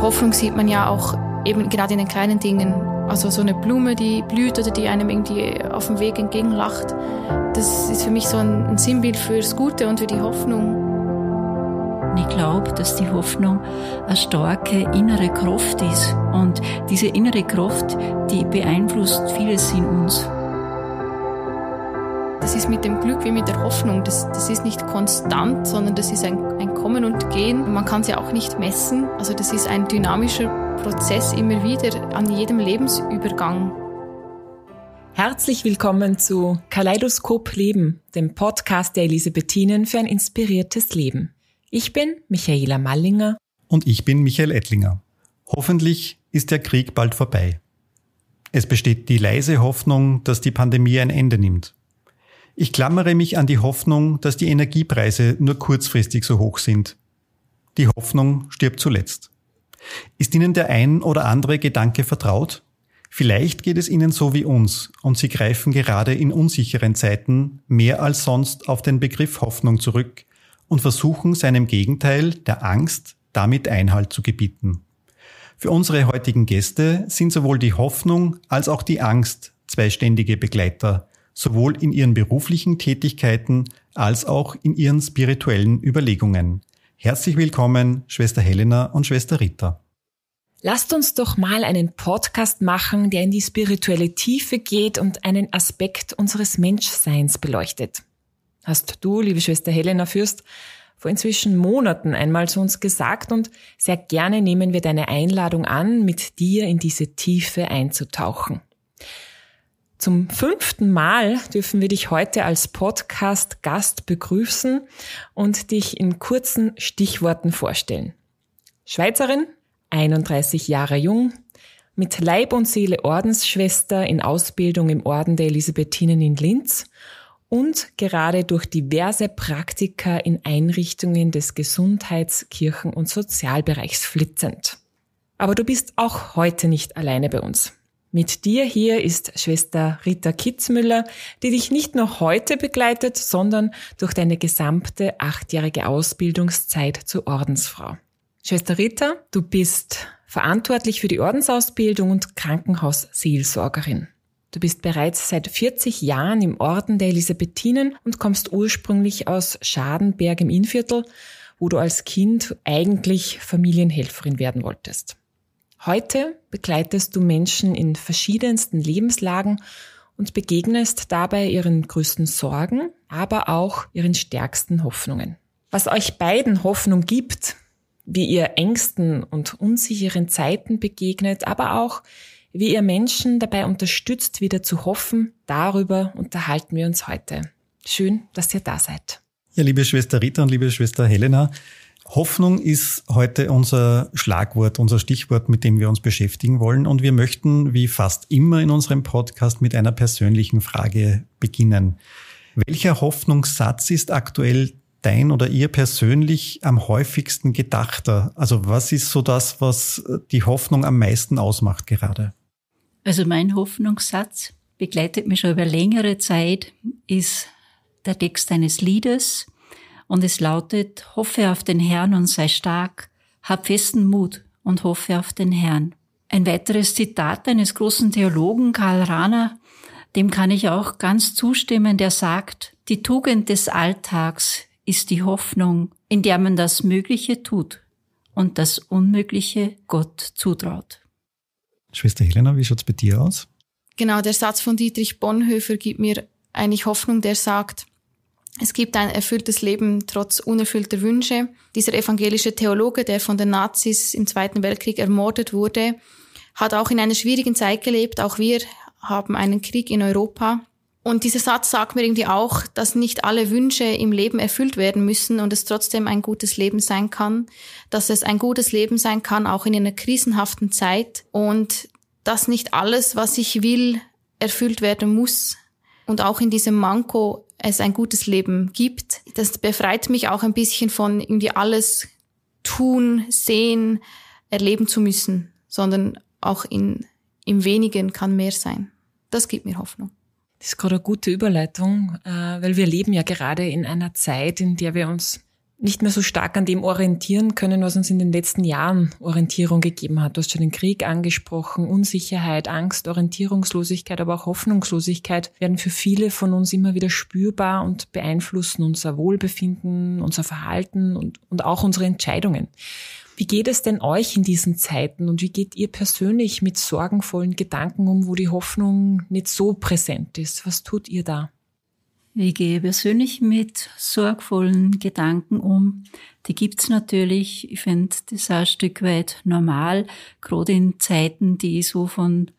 Hoffnung sieht man ja auch eben gerade in den kleinen Dingen. Also so eine Blume, die blüht oder die einem irgendwie auf dem Weg entgegenlacht. Das ist für mich so ein, Sinnbild fürs Gute und für die Hoffnung. Ich glaube, dass die Hoffnung eine starke innere Kraft ist. Und diese innere Kraft, die beeinflusst vieles in uns. Das ist mit dem Glück wie mit der Hoffnung. Das, das ist nicht konstant, sondern das ist ein, ein Kommen und Gehen. Man kann es ja auch nicht messen. Also das ist ein dynamischer Prozess immer wieder an jedem Lebensübergang. Herzlich willkommen zu Kaleidoskop Leben, dem Podcast der Elisabethinen für ein inspiriertes Leben. Ich bin Michaela Mallinger. Und ich bin Michael Ettlinger. Hoffentlich ist der Krieg bald vorbei. Es besteht die leise Hoffnung, dass die Pandemie ein Ende nimmt. Ich klammere mich an die Hoffnung, dass die Energiepreise nur kurzfristig so hoch sind. Die Hoffnung stirbt zuletzt. Ist Ihnen der ein oder andere Gedanke vertraut? Vielleicht geht es Ihnen so wie uns und Sie greifen gerade in unsicheren Zeiten mehr als sonst auf den Begriff Hoffnung zurück und versuchen seinem Gegenteil, der Angst, damit Einhalt zu gebieten. Für unsere heutigen Gäste sind sowohl die Hoffnung als auch die Angst zwei ständige Begleiter, sowohl in ihren beruflichen Tätigkeiten als auch in ihren spirituellen Überlegungen. Herzlich willkommen, Schwester Helena und Schwester Rita. Lasst uns doch mal einen Podcast machen, der in die spirituelle Tiefe geht und einen Aspekt unseres Menschseins beleuchtet. Hast du, liebe Schwester Helena Fürst, vor inzwischen Monaten einmal zu uns gesagt und sehr gerne nehmen wir deine Einladung an, mit dir in diese Tiefe einzutauchen. Zum fünften Mal dürfen wir dich heute als Podcast-Gast begrüßen und dich in kurzen Stichworten vorstellen. Schweizerin, 31 Jahre jung, mit Leib und Seele Ordensschwester in Ausbildung im Orden der Elisabethinen in Linz und gerade durch diverse Praktika in Einrichtungen des Gesundheits-, Kirchen- und Sozialbereichs flitzend. Aber du bist auch heute nicht alleine bei uns. Mit dir hier ist Schwester Rita Kitzmüller, die dich nicht nur heute begleitet, sondern durch deine gesamte achtjährige Ausbildungszeit zur Ordensfrau. Schwester Rita, du bist verantwortlich für die Ordensausbildung und Krankenhausseelsorgerin. Du bist bereits seit 40 Jahren im Orden der Elisabethinen und kommst ursprünglich aus Schadenberg im Innviertel, wo du als Kind eigentlich Familienhelferin werden wolltest. Heute begleitest du Menschen in verschiedensten Lebenslagen und begegnest dabei ihren größten Sorgen, aber auch ihren stärksten Hoffnungen. Was euch beiden Hoffnung gibt, wie ihr Ängsten und unsicheren Zeiten begegnet, aber auch wie ihr Menschen dabei unterstützt, wieder zu hoffen, darüber unterhalten wir uns heute. Schön, dass ihr da seid. Ja, liebe Schwester Rita und liebe Schwester Helena, Hoffnung ist heute unser Schlagwort, unser Stichwort, mit dem wir uns beschäftigen wollen. Und wir möchten, wie fast immer in unserem Podcast, mit einer persönlichen Frage beginnen. Welcher Hoffnungssatz ist aktuell dein oder ihr persönlich am häufigsten gedachter? Also was ist so das, was äh, die Hoffnung am meisten ausmacht gerade? Also mein Hoffnungssatz begleitet mich schon über längere Zeit, ist der Text eines Liedes, und es lautet, hoffe auf den Herrn und sei stark, hab festen Mut und hoffe auf den Herrn. Ein weiteres Zitat eines großen Theologen Karl Rahner, dem kann ich auch ganz zustimmen, der sagt, die Tugend des Alltags ist die Hoffnung, in der man das Mögliche tut und das Unmögliche Gott zutraut. Schwester Helena, wie schaut's bei dir aus? Genau, der Satz von Dietrich Bonhoeffer gibt mir eigentlich Hoffnung, der sagt, es gibt ein erfülltes Leben trotz unerfüllter Wünsche. Dieser evangelische Theologe, der von den Nazis im Zweiten Weltkrieg ermordet wurde, hat auch in einer schwierigen Zeit gelebt. Auch wir haben einen Krieg in Europa. Und dieser Satz sagt mir irgendwie auch, dass nicht alle Wünsche im Leben erfüllt werden müssen und es trotzdem ein gutes Leben sein kann, dass es ein gutes Leben sein kann, auch in einer krisenhaften Zeit und dass nicht alles, was ich will, erfüllt werden muss. Und auch in diesem Manko es ein gutes Leben gibt. Das befreit mich auch ein bisschen von irgendwie alles tun, sehen, erleben zu müssen, sondern auch in, im Wenigen kann mehr sein. Das gibt mir Hoffnung. Das ist gerade eine gute Überleitung, äh, weil wir leben ja gerade in einer Zeit, in der wir uns nicht mehr so stark an dem orientieren können, was uns in den letzten Jahren Orientierung gegeben hat. Du hast schon den Krieg angesprochen, Unsicherheit, Angst, Orientierungslosigkeit, aber auch Hoffnungslosigkeit werden für viele von uns immer wieder spürbar und beeinflussen unser Wohlbefinden, unser Verhalten und, und auch unsere Entscheidungen. Wie geht es denn euch in diesen Zeiten und wie geht ihr persönlich mit sorgenvollen Gedanken um, wo die Hoffnung nicht so präsent ist? Was tut ihr da? Wie gehe ich persönlich mit sorgvollen Gedanken um? Die gibt's natürlich. Ich finde das auch ein Stück weit normal, gerade in Zeiten, die so von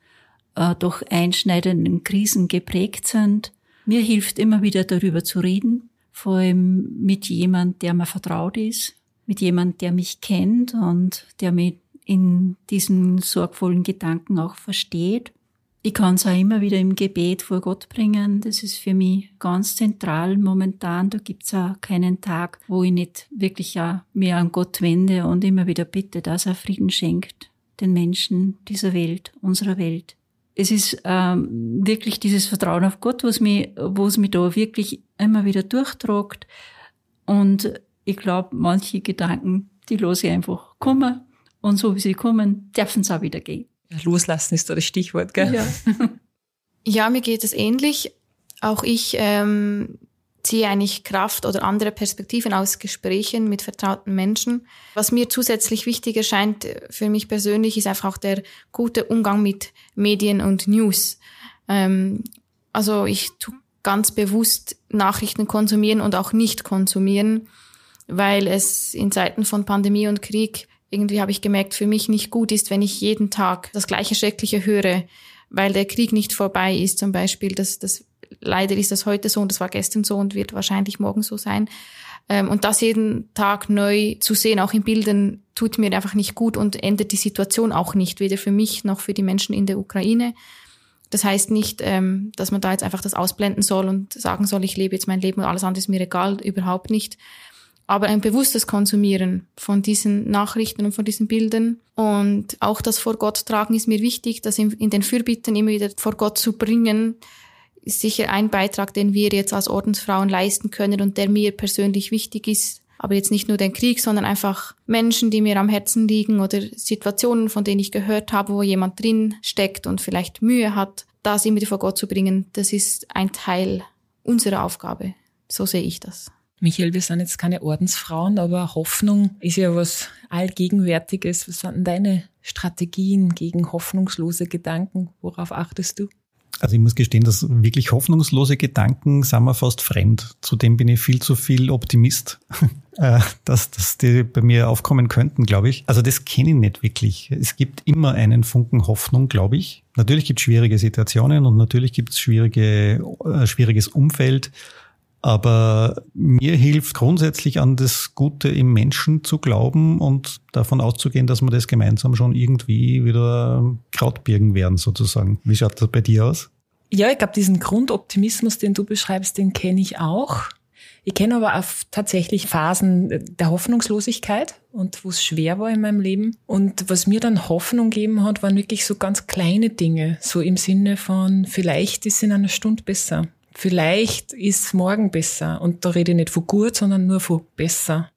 äh, doch einschneidenden Krisen geprägt sind. Mir hilft immer wieder darüber zu reden, vor allem mit jemand, der mir vertraut ist, mit jemand, der mich kennt und der mich in diesen sorgvollen Gedanken auch versteht ich kann es auch immer wieder im Gebet vor Gott bringen. Das ist für mich ganz zentral momentan. Da gibt's auch keinen Tag, wo ich nicht wirklich auch mehr an Gott wende und immer wieder bitte, dass er Frieden schenkt den Menschen dieser Welt, unserer Welt. Es ist ähm, wirklich dieses Vertrauen auf Gott, was mich, was mich da wirklich immer wieder durchtragt. Und ich glaube, manche Gedanken, die lasse ich einfach kommen. Und so wie sie kommen, dürfen sie auch wieder gehen. Loslassen ist da das Stichwort, gell? Ja, ja mir geht es ähnlich. Auch ich ähm, ziehe eigentlich Kraft oder andere Perspektiven aus Gesprächen mit vertrauten Menschen. Was mir zusätzlich wichtig erscheint für mich persönlich, ist einfach auch der gute Umgang mit Medien und News. Ähm, also ich tue ganz bewusst Nachrichten konsumieren und auch nicht konsumieren, weil es in Zeiten von Pandemie und Krieg irgendwie habe ich gemerkt, für mich nicht gut ist, wenn ich jeden Tag das gleiche Schreckliche höre, weil der Krieg nicht vorbei ist zum Beispiel. Das, das, leider ist das heute so und das war gestern so und wird wahrscheinlich morgen so sein. Ähm, und das jeden Tag neu zu sehen, auch in Bildern, tut mir einfach nicht gut und ändert die Situation auch nicht, weder für mich noch für die Menschen in der Ukraine. Das heißt nicht, ähm, dass man da jetzt einfach das ausblenden soll und sagen soll, ich lebe jetzt mein Leben und alles andere ist mir egal, überhaupt nicht aber ein bewusstes Konsumieren von diesen Nachrichten und von diesen Bildern. Und auch das vor Gott tragen ist mir wichtig, das in, in den Fürbitten immer wieder vor Gott zu bringen, ist sicher ein Beitrag, den wir jetzt als Ordensfrauen leisten können und der mir persönlich wichtig ist. Aber jetzt nicht nur den Krieg, sondern einfach Menschen, die mir am Herzen liegen oder Situationen, von denen ich gehört habe, wo jemand drin steckt und vielleicht Mühe hat, das immer vor Gott zu bringen. Das ist ein Teil unserer Aufgabe. So sehe ich das. Michael, wir sind jetzt keine Ordensfrauen, aber Hoffnung ist ja was Allgegenwärtiges. Was sind denn deine Strategien gegen hoffnungslose Gedanken? Worauf achtest du? Also ich muss gestehen, dass wirklich hoffnungslose Gedanken sind mir fast fremd. Zudem bin ich viel zu viel Optimist, äh, dass, dass die bei mir aufkommen könnten, glaube ich. Also das kenne ich nicht wirklich. Es gibt immer einen Funken Hoffnung, glaube ich. Natürlich gibt es schwierige Situationen und natürlich gibt es schwierige, äh, schwieriges Umfeld. Aber mir hilft grundsätzlich an das Gute im Menschen zu glauben und davon auszugehen, dass wir das gemeinsam schon irgendwie wieder Krautbirgen werden sozusagen. Wie schaut das bei dir aus? Ja, ich glaube, diesen Grundoptimismus, den du beschreibst, den kenne ich auch. Ich kenne aber auch tatsächlich Phasen der Hoffnungslosigkeit und wo es schwer war in meinem Leben. Und was mir dann Hoffnung gegeben hat, waren wirklich so ganz kleine Dinge, so im Sinne von, vielleicht ist es in einer Stunde besser vielleicht ist morgen besser. Und da rede ich nicht von gut, sondern nur von besser.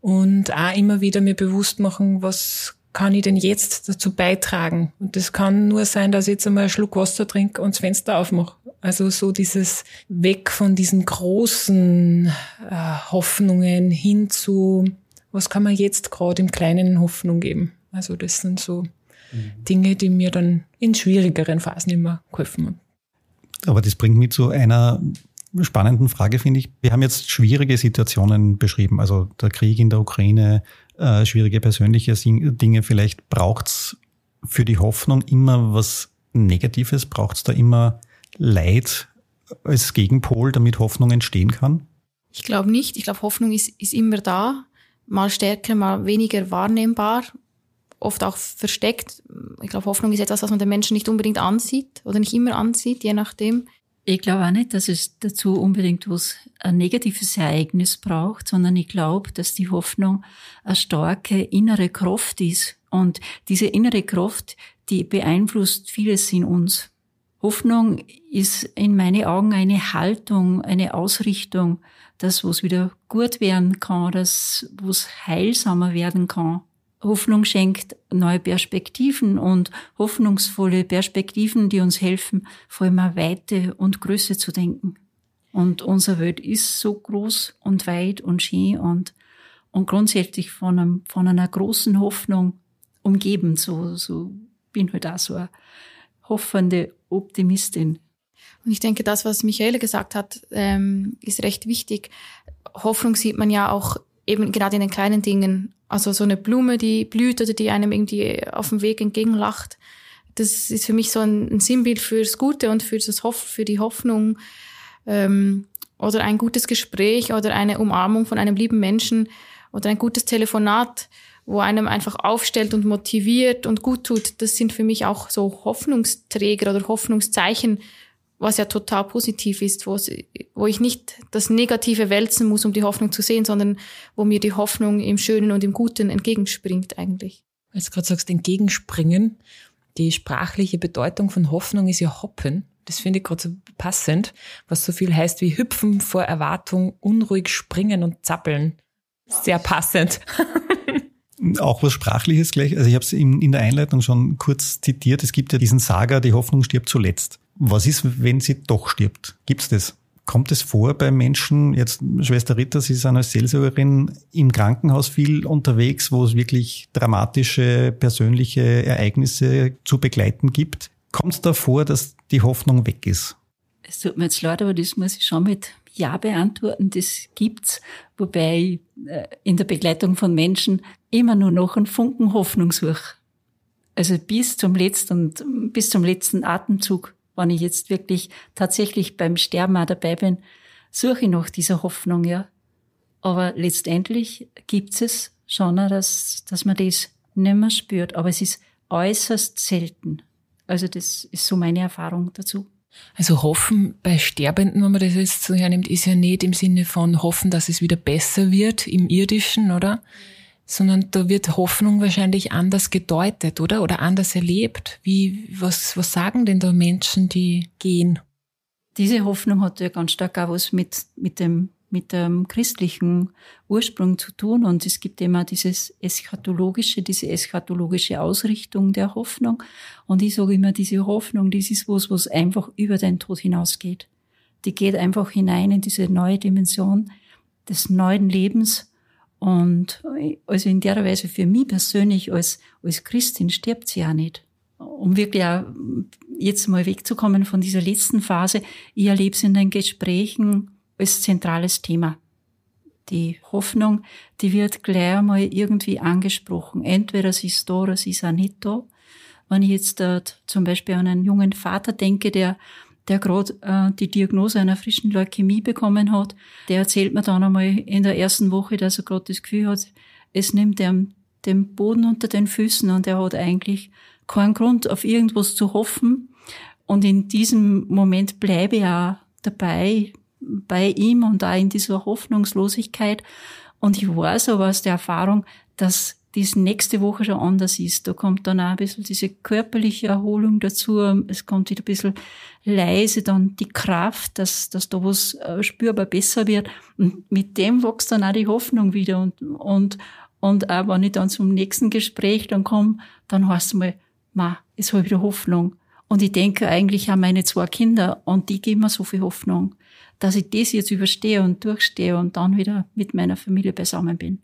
Und auch immer wieder mir bewusst machen, was kann ich denn jetzt dazu beitragen? Und das kann nur sein, dass ich jetzt einmal einen Schluck Wasser trinke und das Fenster aufmache. Also so dieses Weg von diesen großen äh, Hoffnungen hin zu, was kann man jetzt gerade im Kleinen Hoffnung geben? Also das sind so mhm. Dinge, die mir dann in schwierigeren Phasen immer geholfen haben. Aber das bringt mich zu einer spannenden Frage, finde ich. Wir haben jetzt schwierige Situationen beschrieben, also der Krieg in der Ukraine, äh, schwierige persönliche Dinge. Vielleicht braucht es für die Hoffnung immer was Negatives, braucht es da immer Leid als Gegenpol, damit Hoffnung entstehen kann? Ich glaube nicht. Ich glaube, Hoffnung ist, ist immer da, mal stärker, mal weniger wahrnehmbar oft auch versteckt. Ich glaube, Hoffnung ist etwas, was man den Menschen nicht unbedingt ansieht oder nicht immer ansieht, je nachdem. Ich glaube auch nicht, dass es dazu unbedingt was ein negatives Ereignis braucht, sondern ich glaube, dass die Hoffnung eine starke innere Kraft ist. Und diese innere Kraft, die beeinflusst vieles in uns. Hoffnung ist in meinen Augen eine Haltung, eine Ausrichtung, dass was wieder gut werden kann, dass was heilsamer werden kann. Hoffnung schenkt neue Perspektiven und hoffnungsvolle Perspektiven, die uns helfen, vor allem auch Weite und Größe zu denken. Und unsere Welt ist so groß und weit und schön und, und grundsätzlich von, einem, von einer großen Hoffnung umgeben. So, so bin halt auch so eine hoffende Optimistin. Und ich denke, das, was Michaela gesagt hat, ähm, ist recht wichtig. Hoffnung sieht man ja auch eben gerade in den kleinen Dingen. Also so eine Blume, die blüht oder die einem irgendwie auf dem Weg entgegenlacht. Das ist für mich so ein, ein Sinnbild fürs Gute und für, das Hoff, für die Hoffnung. Ähm, oder ein gutes Gespräch oder eine Umarmung von einem lieben Menschen oder ein gutes Telefonat, wo einem einfach aufstellt und motiviert und gut tut. Das sind für mich auch so Hoffnungsträger oder Hoffnungszeichen was ja total positiv ist, wo ich nicht das Negative wälzen muss, um die Hoffnung zu sehen, sondern wo mir die Hoffnung im Schönen und im Guten entgegenspringt eigentlich. Als du gerade sagst, entgegenspringen, die sprachliche Bedeutung von Hoffnung ist ja hoppen. Das finde ich gerade so passend, was so viel heißt wie hüpfen vor Erwartung, unruhig springen und zappeln. Sehr passend. Auch was Sprachliches gleich. Also ich habe es in, in, der Einleitung schon kurz zitiert. Es gibt ja diesen Saga, die Hoffnung stirbt zuletzt. Was ist, wenn sie doch stirbt? Gibt es das? Kommt es vor bei Menschen, jetzt Schwester Ritter, sie ist eine Seelsorgerin im Krankenhaus viel unterwegs, wo es wirklich dramatische persönliche Ereignisse zu begleiten gibt. Kommt es da vor, dass die Hoffnung weg ist? Es tut mir jetzt leid, aber das muss ich schon mit Ja beantworten. Das gibt's, wobei ich äh, in der Begleitung von Menschen immer nur noch einen Funken Hoffnung suche. Also bis zum letzten bis zum letzten Atemzug wenn ich jetzt wirklich tatsächlich beim Sterben auch dabei bin, suche ich nach dieser Hoffnung, ja. Aber letztendlich gibt es schon, dass, dass man das nicht mehr spürt. Aber es ist äußerst selten. Also das ist so meine Erfahrung dazu. Also hoffen bei Sterbenden, wenn man das jetzt so hernimmt, ist ja nicht im Sinne von hoffen, dass es wieder besser wird im irdischen, oder? Mhm sondern da wird Hoffnung wahrscheinlich anders gedeutet, oder? Oder anders erlebt. Wie, was, was sagen denn da Menschen, die gehen? Diese Hoffnung hat ja ganz stark auch was mit, mit dem mit dem christlichen Ursprung zu tun. Und es gibt immer dieses eschatologische, diese eschatologische Ausrichtung der Hoffnung. Und ich sage immer, diese Hoffnung, das ist was, was einfach über den Tod hinausgeht. Die geht einfach hinein in diese neue Dimension des neuen Lebens und also in der Weise für mich persönlich als, als Christin stirbt sie ja nicht. Um wirklich auch jetzt mal wegzukommen von dieser letzten Phase, ich erlebe es in den Gesprächen als zentrales Thema. Die Hoffnung, die wird gleich einmal irgendwie angesprochen. Entweder sie ist da oder sie ist auch nicht da. Wenn ich jetzt äh, zum Beispiel an einen jungen Vater denke, der der gerade äh, die Diagnose einer frischen Leukämie bekommen hat, der erzählt mir dann einmal in der ersten Woche, dass er gerade das Gefühl hat, es nimmt ihm den Boden unter den Füßen und er hat eigentlich keinen Grund, auf irgendwas zu hoffen. Und in diesem Moment bleibe ich auch dabei, bei ihm und auch in dieser Hoffnungslosigkeit. Und ich weiß aber aus der Erfahrung, dass dies nächste Woche schon anders ist. Da kommt dann auch ein bisschen diese körperliche Erholung dazu. Es kommt wieder ein bisschen leise dann die Kraft, dass, dass da was äh, spürbar besser wird. Und mit dem wächst dann auch die Hoffnung wieder. Und, und, und auch wenn ich dann zum nächsten Gespräch dann komme, dann heißt es mal, ma, jetzt habe ich wieder Hoffnung. Und ich denke eigentlich an meine zwei Kinder und die geben mir so viel Hoffnung, dass ich das jetzt überstehe und durchstehe und dann wieder mit meiner Familie beisammen bin.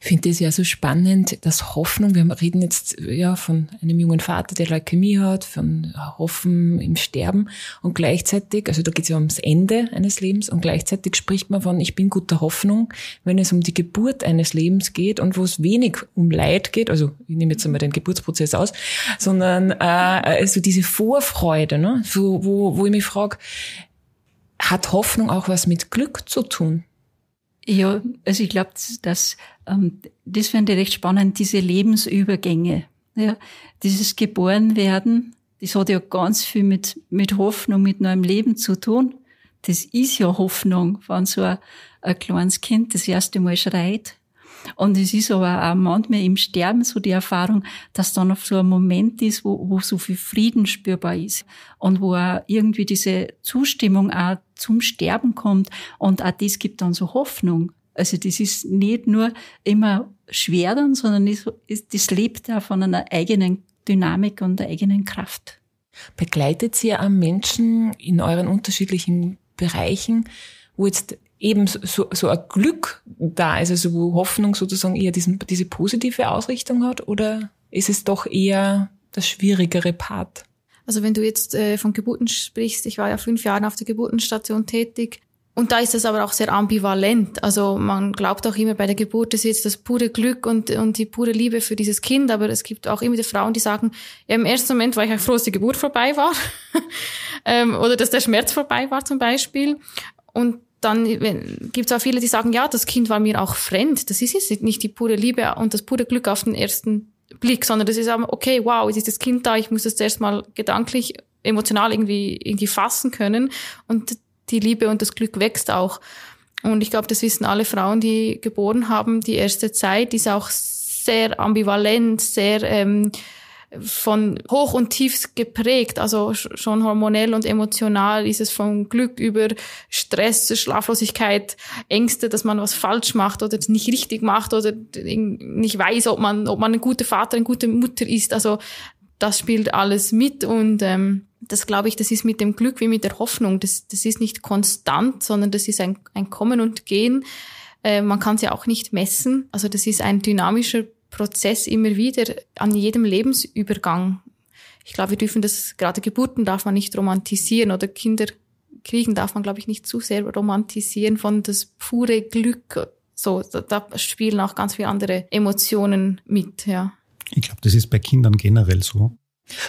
Ich finde es ja so spannend, dass Hoffnung, wir reden jetzt ja von einem jungen Vater, der Leukämie hat, von Hoffen im Sterben und gleichzeitig, also da geht es ja ums Ende eines Lebens und gleichzeitig spricht man von, ich bin guter Hoffnung, wenn es um die Geburt eines Lebens geht und wo es wenig um Leid geht, also ich nehme jetzt einmal den Geburtsprozess aus, sondern äh, also diese Vorfreude, ne? so, wo, wo ich mich frage, hat Hoffnung auch was mit Glück zu tun? Ja, also ich glaube, dass ähm, das fände ich recht spannend, diese Lebensübergänge. Ja, dieses Geborenwerden, das hat ja ganz viel mit, mit Hoffnung, mit neuem Leben zu tun. Das ist ja Hoffnung, wenn so ein, ein kleines Kind das erste Mal schreit. Und es ist aber auch manchmal im Sterben so die Erfahrung, dass dann auf so ein Moment ist, wo, wo so viel Frieden spürbar ist und wo auch irgendwie diese Zustimmung auch zum Sterben kommt. Und auch das gibt dann so Hoffnung. Also das ist nicht nur immer schwer dann, sondern ist, ist, das lebt auch von einer eigenen Dynamik und der eigenen Kraft. Begleitet ihr am Menschen in euren unterschiedlichen Bereichen, wo jetzt eben so, so ein Glück da ist, also wo Hoffnung sozusagen eher diesen, diese positive Ausrichtung hat, oder ist es doch eher das schwierigere Part? Also wenn du jetzt äh, von Geburten sprichst, ich war ja fünf Jahre auf der Geburtenstation tätig und da ist es aber auch sehr ambivalent. Also man glaubt auch immer bei der Geburt ist jetzt das pure Glück und, und die pure Liebe für dieses Kind, aber es gibt auch immer die Frauen, die sagen, ja, im ersten Moment war ich auch froh, dass die Geburt vorbei war ähm, oder dass der Schmerz vorbei war zum Beispiel. Und dann gibt es auch viele, die sagen, ja, das Kind war mir auch fremd. Das ist jetzt nicht die pure Liebe und das pure Glück auf den ersten Blick, sondern das ist auch, okay, wow, jetzt ist das Kind da, ich muss das erst mal gedanklich, emotional irgendwie, irgendwie fassen können. Und die Liebe und das Glück wächst auch. Und ich glaube, das wissen alle Frauen, die geboren haben. Die erste Zeit ist auch sehr ambivalent, sehr ähm, von Hoch und tief geprägt, also schon hormonell und emotional ist es von Glück über Stress, Schlaflosigkeit, Ängste, dass man was falsch macht oder nicht richtig macht oder nicht weiß, ob man, ob man ein guter Vater, eine gute Mutter ist. Also das spielt alles mit und ähm, das glaube ich, das ist mit dem Glück wie mit der Hoffnung. Das, das ist nicht konstant, sondern das ist ein, ein Kommen und Gehen. Äh, man kann es ja auch nicht messen. Also das ist ein dynamischer Prozess immer wieder an jedem Lebensübergang. Ich glaube, wir dürfen das, gerade Geburten darf man nicht romantisieren oder Kinder kriegen darf man, glaube ich, nicht zu sehr romantisieren von das pure Glück. So, da, da spielen auch ganz viele andere Emotionen mit, ja. Ich glaube, das ist bei Kindern generell so.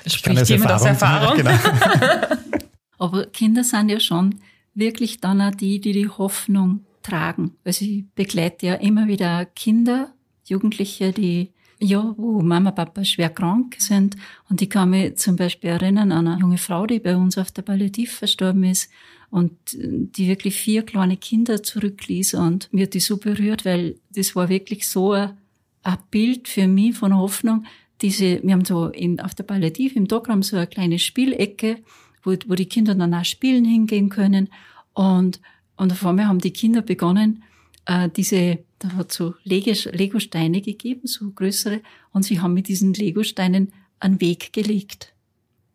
Ich Spricht das jemand aus Erfahrung? Genau. Aber Kinder sind ja schon wirklich dann auch die, die die Hoffnung tragen. Also ich begleite ja immer wieder Kinder Jugendliche, die ja, wo Mama, Papa schwer krank sind. Und ich kann mich zum Beispiel erinnern an eine junge Frau, die bei uns auf der Palliativ verstorben ist und die wirklich vier kleine Kinder zurückließ und mir die so berührt, weil das war wirklich so ein, ein Bild für mich von Hoffnung. Diese, wir haben so in, auf der Palliativ im Dogram so eine kleine Spielecke, wo, wo die Kinder dann auch spielen hingehen können. Und, und auf einmal haben die Kinder begonnen, äh, diese da hat so Legosteine gegeben, so größere, und sie haben mit diesen Legosteinen einen Weg gelegt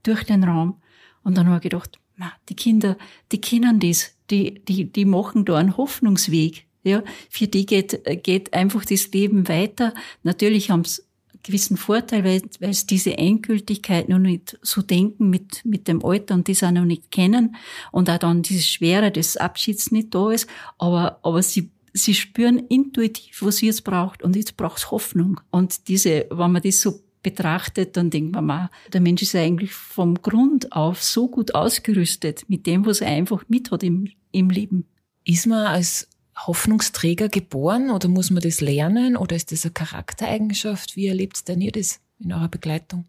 durch den Raum. Und dann habe ich gedacht, na, die Kinder, die kennen das, die, die, die machen da einen Hoffnungsweg. Ja, für die geht, geht einfach das Leben weiter. Natürlich haben sie einen gewissen Vorteil, weil, weil sie diese Endgültigkeit noch nicht so denken mit, mit dem Alter und das auch noch nicht kennen und auch dann dieses Schwere des Abschieds nicht da ist. Aber, aber sie sie spüren intuitiv, was sie jetzt braucht. Und jetzt braucht es Hoffnung. Und diese, wenn man das so betrachtet, dann denkt man mal, der Mensch ist eigentlich vom Grund auf so gut ausgerüstet mit dem, was er einfach mit hat im, im Leben. Ist man als Hoffnungsträger geboren oder muss man das lernen oder ist das eine Charaktereigenschaft? Wie erlebt denn ihr das in eurer Begleitung?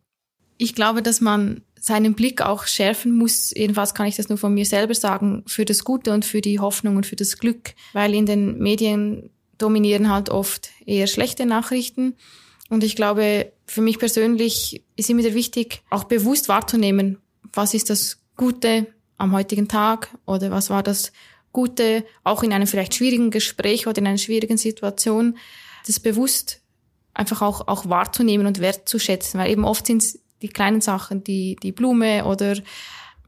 Ich glaube, dass man seinen Blick auch schärfen muss, jedenfalls kann ich das nur von mir selber sagen, für das Gute und für die Hoffnung und für das Glück, weil in den Medien dominieren halt oft eher schlechte Nachrichten. Und ich glaube, für mich persönlich ist immer wieder wichtig, auch bewusst wahrzunehmen, was ist das Gute am heutigen Tag oder was war das Gute auch in einem vielleicht schwierigen Gespräch oder in einer schwierigen Situation, das bewusst einfach auch, auch wahrzunehmen und wertzuschätzen, weil eben oft sind es die kleinen Sachen, die, die Blume oder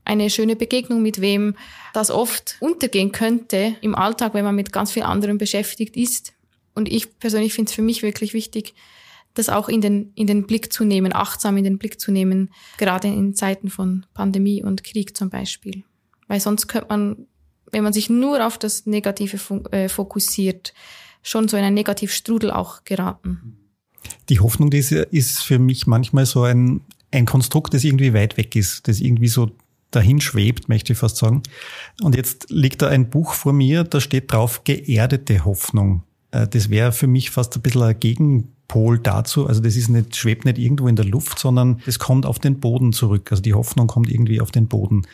eine schöne Begegnung mit wem, das oft untergehen könnte im Alltag, wenn man mit ganz viel anderem beschäftigt ist. Und ich persönlich finde es für mich wirklich wichtig, das auch in den, in den Blick zu nehmen, achtsam in den Blick zu nehmen, gerade in Zeiten von Pandemie und Krieg zum Beispiel. Weil sonst könnte man, wenn man sich nur auf das Negative äh, fokussiert, schon so in einen Negativstrudel auch geraten. Die Hoffnung ist, ist für mich manchmal so ein ein Konstrukt, das irgendwie weit weg ist, das irgendwie so dahin schwebt, möchte ich fast sagen. Und jetzt liegt da ein Buch vor mir, da steht drauf geerdete Hoffnung. Äh, das wäre für mich fast ein bisschen ein Gegenpol dazu. Also das ist nicht, schwebt nicht irgendwo in der Luft, sondern es kommt auf den Boden zurück. Also die Hoffnung kommt irgendwie auf den Boden.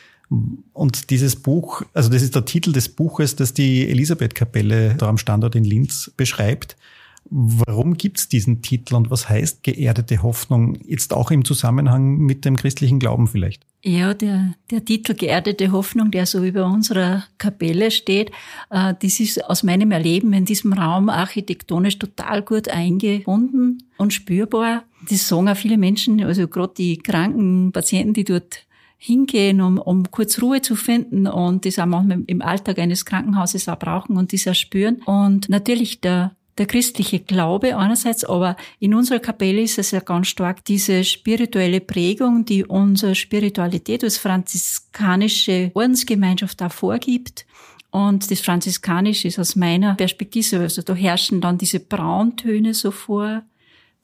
Und dieses Buch, also das ist der Titel des Buches, das die Elisabeth-Kapelle da am Standort in Linz beschreibt. Warum gibt es diesen Titel und was heißt geerdete Hoffnung jetzt auch im Zusammenhang mit dem christlichen Glauben vielleicht? Ja, der, der Titel Geerdete Hoffnung, der so über unserer Kapelle steht, äh, das ist aus meinem Erleben in diesem Raum architektonisch total gut eingebunden und spürbar. Das sagen auch viele Menschen, also gerade die kranken Patienten, die dort hingehen, um, um kurz Ruhe zu finden und das auch manchmal im Alltag eines Krankenhauses auch brauchen und das auch spüren. Und natürlich der der christliche Glaube einerseits, aber in unserer Kapelle ist es ja ganz stark diese spirituelle Prägung, die unsere Spiritualität als franziskanische Ordensgemeinschaft da vorgibt. Und das Franziskanische ist aus meiner Perspektive, also da herrschen dann diese Brauntöne so vor.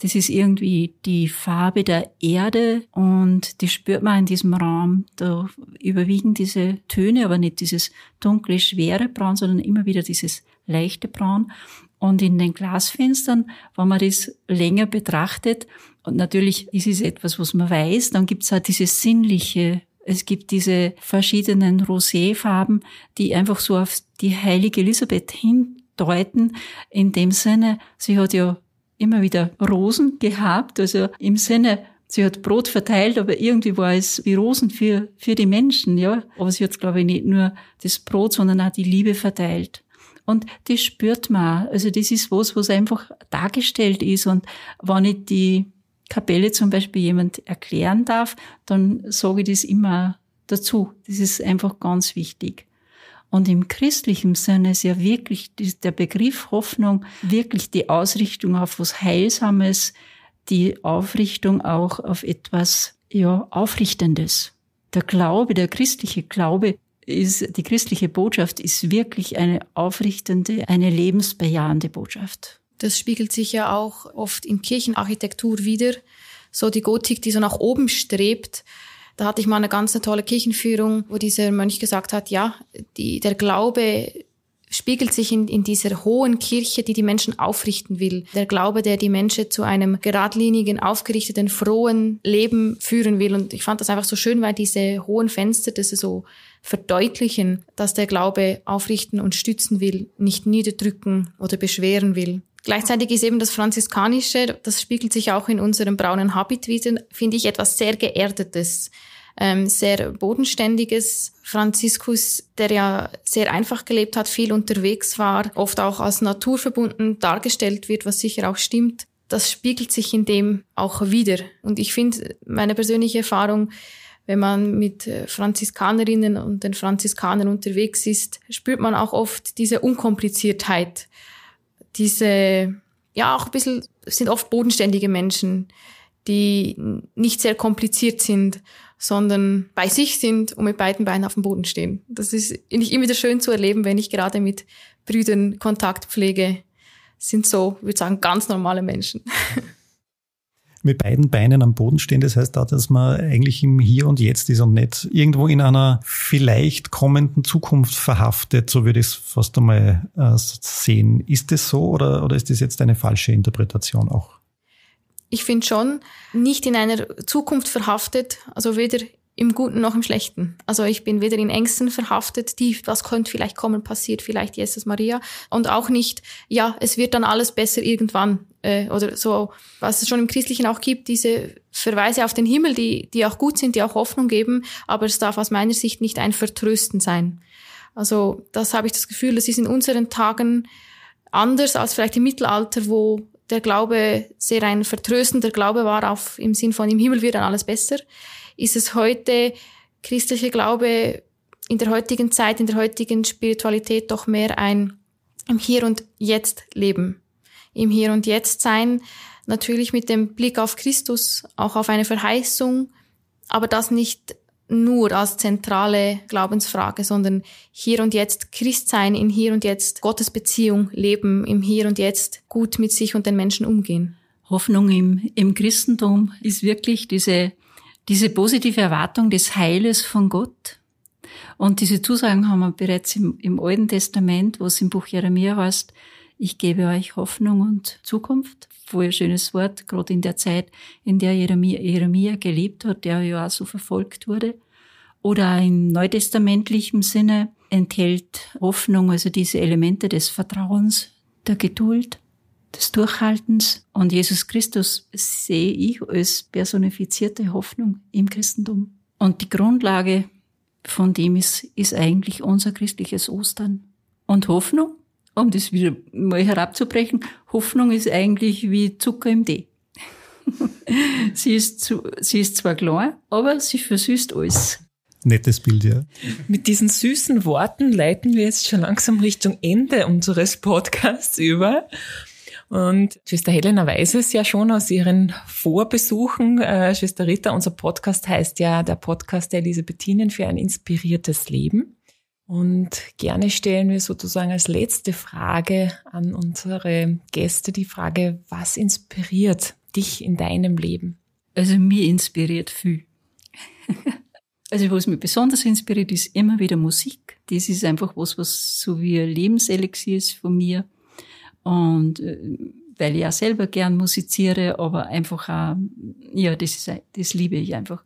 Das ist irgendwie die Farbe der Erde und die spürt man in diesem Raum. Da überwiegen diese Töne, aber nicht dieses dunkle, schwere Braun, sondern immer wieder dieses leichte Braun. Und in den Glasfenstern, wenn man das länger betrachtet, und natürlich ist es etwas, was man weiß, dann gibt es halt diese Sinnliche. Es gibt diese verschiedenen Roséfarben, die einfach so auf die heilige Elisabeth hindeuten. In dem Sinne, sie hat ja immer wieder Rosen gehabt, also im Sinne sie hat Brot verteilt, aber irgendwie war es wie Rosen für, für die Menschen, ja. Aber sie hat, glaube ich, nicht nur das Brot, sondern auch die Liebe verteilt. Und das spürt man. Also das ist was, was einfach dargestellt ist. Und wenn ich die Kapelle zum Beispiel jemand erklären darf, dann sage ich das immer dazu. Das ist einfach ganz wichtig. Und im christlichen Sinne ist ja wirklich der Begriff Hoffnung wirklich die Ausrichtung auf was Heilsames, die Aufrichtung auch auf etwas, ja, Aufrichtendes. Der Glaube, der christliche Glaube ist, die christliche Botschaft ist wirklich eine aufrichtende, eine lebensbejahende Botschaft. Das spiegelt sich ja auch oft in Kirchenarchitektur wieder. So die Gotik, die so nach oben strebt. Da hatte ich mal eine ganz tolle Kirchenführung, wo dieser Mönch gesagt hat, ja, die, der Glaube spiegelt sich in, in dieser hohen Kirche, die die Menschen aufrichten will. Der Glaube, der die Menschen zu einem geradlinigen, aufgerichteten, frohen Leben führen will. Und ich fand das einfach so schön, weil diese hohen Fenster, das so verdeutlichen, dass der Glaube aufrichten und stützen will, nicht niederdrücken oder beschweren will. Gleichzeitig ist eben das Franziskanische, das spiegelt sich auch in unserem braunen Habit wieder, finde ich etwas sehr Geerdetes ähm, sehr bodenständiges Franziskus, der ja sehr einfach gelebt hat, viel unterwegs war, oft auch als naturverbunden dargestellt wird, was sicher auch stimmt. Das spiegelt sich in dem auch wieder. Und ich finde, meine persönliche Erfahrung, wenn man mit äh, Franziskanerinnen und den Franziskanern unterwegs ist, spürt man auch oft diese Unkompliziertheit, diese, ja, auch ein bisschen, sind oft bodenständige Menschen, die nicht sehr kompliziert sind sondern bei sich sind und mit beiden Beinen auf dem Boden stehen. Das ist nicht immer wieder schön zu erleben, wenn ich gerade mit Brüdern Kontakt pflege. Das sind so, ich würde sagen, ganz normale Menschen. Mit beiden Beinen am Boden stehen, das heißt da, dass man eigentlich im Hier und Jetzt ist und nicht irgendwo in einer vielleicht kommenden Zukunft verhaftet, so würde ich es fast einmal äh, sehen. Ist das so oder, oder ist das jetzt eine falsche Interpretation auch? ich finde schon, nicht in einer Zukunft verhaftet, also weder im Guten noch im Schlechten. Also ich bin weder in Ängsten verhaftet, die, was könnte vielleicht kommen, passiert vielleicht Jesus Maria. Und auch nicht, ja, es wird dann alles besser irgendwann. Äh, oder so, was es schon im Christlichen auch gibt, diese Verweise auf den Himmel, die, die auch gut sind, die auch Hoffnung geben. Aber es darf aus meiner Sicht nicht ein Vertrösten sein. Also das habe ich das Gefühl, das ist in unseren Tagen anders als vielleicht im Mittelalter, wo der Glaube sehr ein vertröstender Glaube war, auf, im Sinn von im Himmel wird dann alles besser, ist es heute christliche Glaube in der heutigen Zeit, in der heutigen Spiritualität doch mehr ein im Hier und Jetzt leben, im Hier und Jetzt sein, natürlich mit dem Blick auf Christus, auch auf eine Verheißung, aber das nicht nur als zentrale Glaubensfrage, sondern hier und jetzt Christ sein, in hier und jetzt Gottes Beziehung leben, im hier und jetzt gut mit sich und den Menschen umgehen. Hoffnung im, im Christentum ist wirklich diese, diese positive Erwartung des Heiles von Gott. Und diese Zusagen haben wir bereits im, im Alten Testament, wo es im Buch Jeremia heißt, ich gebe euch Hoffnung und Zukunft voll ein schönes Wort, gerade in der Zeit, in der Jeremia, Jeremia gelebt hat, der ja auch so verfolgt wurde. Oder im neutestamentlichen Sinne enthält Hoffnung, also diese Elemente des Vertrauens, der Geduld, des Durchhaltens. Und Jesus Christus sehe ich als personifizierte Hoffnung im Christentum. Und die Grundlage von dem ist, ist eigentlich unser christliches Ostern. Und Hoffnung um das wieder mal herabzubrechen, Hoffnung ist eigentlich wie Zucker im Tee. sie, ist zu, sie ist zwar klein, aber sie versüßt alles. Nettes Bild, ja. Mit diesen süßen Worten leiten wir jetzt schon langsam Richtung Ende unseres Podcasts über. Und Schwester Helena weiß es ja schon aus ihren Vorbesuchen. Äh, Schwester Rita, unser Podcast heißt ja der Podcast der Elisabethinen für ein inspiriertes Leben. Und gerne stellen wir sozusagen als letzte Frage an unsere Gäste die Frage, was inspiriert dich in deinem Leben? Also mir inspiriert viel. Also was mich besonders inspiriert, ist immer wieder Musik. Das ist einfach was, was so wie ein Lebenselixier ist von mir. Und äh, weil ich auch selber gern musiziere, aber einfach auch, ja, das, ist, das liebe ich einfach.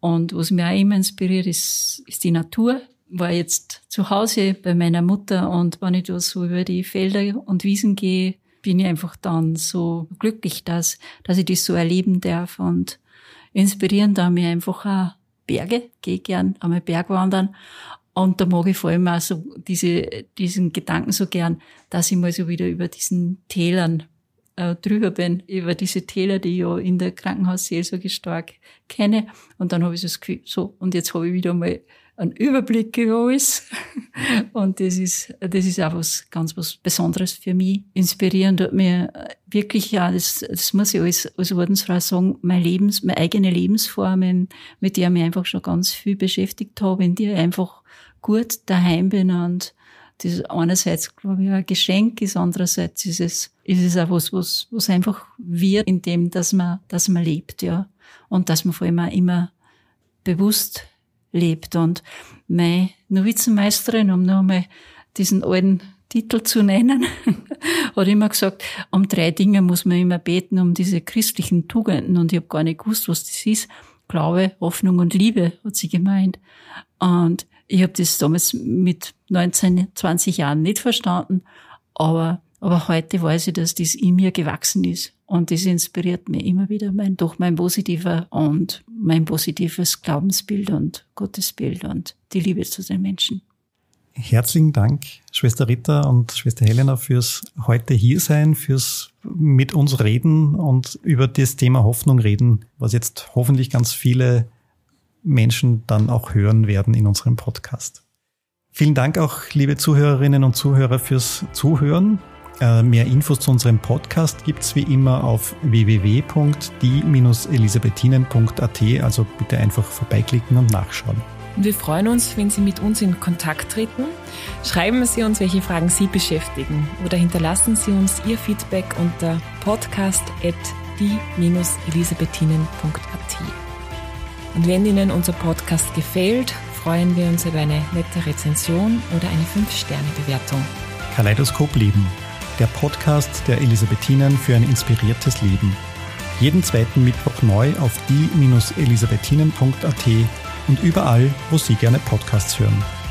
Und was mich auch immer inspiriert, ist, ist die Natur war jetzt zu Hause bei meiner Mutter und wenn ich da so über die Felder und Wiesen gehe, bin ich einfach dann so glücklich, dass, dass ich das so erleben darf und inspirieren da mir einfach auch Berge, gehe gern einmal Bergwandern und da mag ich vor allem auch so diese, diesen Gedanken so gern, dass ich mal so wieder über diesen Tälern äh, drüber bin, über diese Täler, die ich ja in der Krankenhausseelsorge stark kenne. Und dann habe ich so das Gefühl, so, und jetzt habe ich wieder mal einen Überblick über alles. Und das ist, das ist auch was ganz was Besonderes für mich. Inspirierend hat mir eh, wirklich, ja, das, das muss ich als, als Ordensfrau sagen, mein Lebens, meine eigene Lebensformen, mit der ich mich einfach schon ganz viel beschäftigt habe, in der ich einfach gut daheim bin und das ist einerseits, glaube ich, ein Geschenk ist, andererseits ist es, ist es auch was, was, was einfach wird, in dem, dass man, dass man lebt, ja. Und dass man vor allem auch immer bewusst lebt. Und meine Novizenmeisterin, um nochmal diesen alten Titel zu nennen, hat immer gesagt, um drei Dinge muss man immer beten, um diese christlichen Tugenden. Und ich habe gar nicht gewusst, was das ist. Glaube, Hoffnung und Liebe, hat sie gemeint. Und ich habe das damals mit 19, 20 Jahren nicht verstanden, aber aber heute weiß ich, dass das in mir gewachsen ist. Und das inspiriert mir immer wieder mein, durch mein positiver und mein positives Glaubensbild und Gottesbild und die Liebe zu den Menschen. Herzlichen Dank, Schwester Rita und Schwester Helena, fürs heute hier sein, fürs mit uns reden und über das Thema Hoffnung reden, was jetzt hoffentlich ganz viele Menschen dann auch hören werden in unserem Podcast. Vielen Dank auch, liebe Zuhörerinnen und Zuhörer, fürs Zuhören. Äh, mehr Infos zu unserem Podcast gibt es wie immer auf www.die-elisabethinen.at, also bitte einfach vorbeiklicken und nachschauen. Wir freuen uns, wenn Sie mit uns in Kontakt treten. Schreiben Sie uns, welche Fragen Sie beschäftigen oder hinterlassen Sie uns Ihr Feedback unter podcast.die-elisabethinen.at. Und wenn Ihnen unser Podcast gefällt, freuen wir uns über eine nette Rezension oder eine 5-Sterne-Bewertung. Kaleidoskop lieben der Podcast der Elisabethinen für ein inspiriertes Leben. Jeden zweiten Mittwoch neu auf die-elisabethinen.at und überall, wo Sie gerne Podcasts hören.